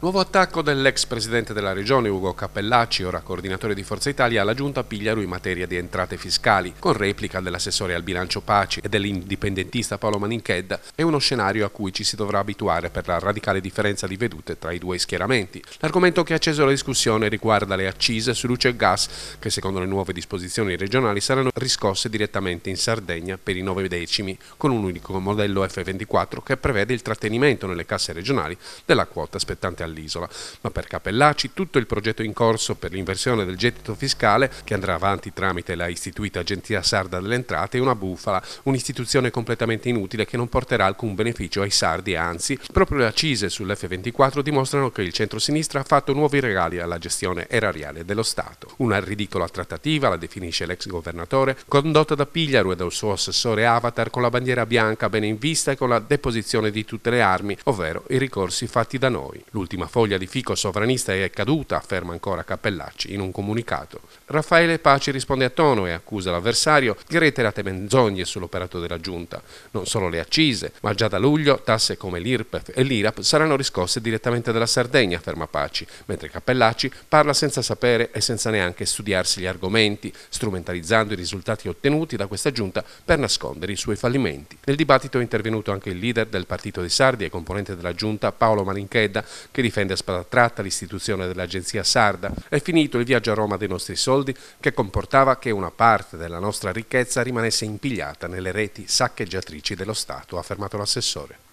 Nuovo attacco dell'ex presidente della regione Ugo Cappellacci, ora coordinatore di Forza Italia, alla giunta Pigliaru in materia di entrate fiscali, con replica dell'assessore al bilancio Paci e dell'indipendentista Paolo Maninchedda, è uno scenario a cui ci si dovrà abituare per la radicale differenza di vedute tra i due schieramenti. L'argomento che ha acceso la discussione riguarda le accise su luce e gas, che secondo le nuove disposizioni regionali saranno riscosse direttamente in Sardegna per i nove decimi, con un unico modello F24 che prevede il trattenimento nelle casse regionali della quota spettante al all'isola, ma per Capellacci tutto il progetto in corso per l'inversione del gettito fiscale, che andrà avanti tramite la istituita Agenzia Sarda delle Entrate, è una bufala, un'istituzione completamente inutile che non porterà alcun beneficio ai sardi, anzi, proprio le accise sull'F24 dimostrano che il centro-sinistra ha fatto nuovi regali alla gestione erariale dello Stato. Una ridicola trattativa, la definisce l'ex governatore, condotta da Pigliaru e dal suo assessore Avatar con la bandiera bianca bene in vista e con la deposizione di tutte le armi, ovvero i ricorsi fatti da noi. L'ultimo L'ultima foglia di fico sovranista è caduta, afferma ancora Cappellacci in un comunicato. Raffaele Paci risponde a tono e accusa l'avversario di reiterate menzogne sull'operato della giunta. Non solo le accise, ma già da luglio tasse come l'IRPEF e l'IRAP saranno riscosse direttamente dalla Sardegna, afferma Paci, mentre Cappellacci parla senza sapere e senza neanche studiarsi gli argomenti, strumentalizzando i risultati ottenuti da questa giunta per nascondere i suoi fallimenti. Nel dibattito è intervenuto anche il leader del partito dei Sardi e componente della giunta Paolo Malinchedda, che difende Spadatratta, l'istituzione dell'agenzia sarda. È finito il viaggio a Roma dei nostri soldi che comportava che una parte della nostra ricchezza rimanesse impigliata nelle reti saccheggiatrici dello Stato, ha affermato l'assessore.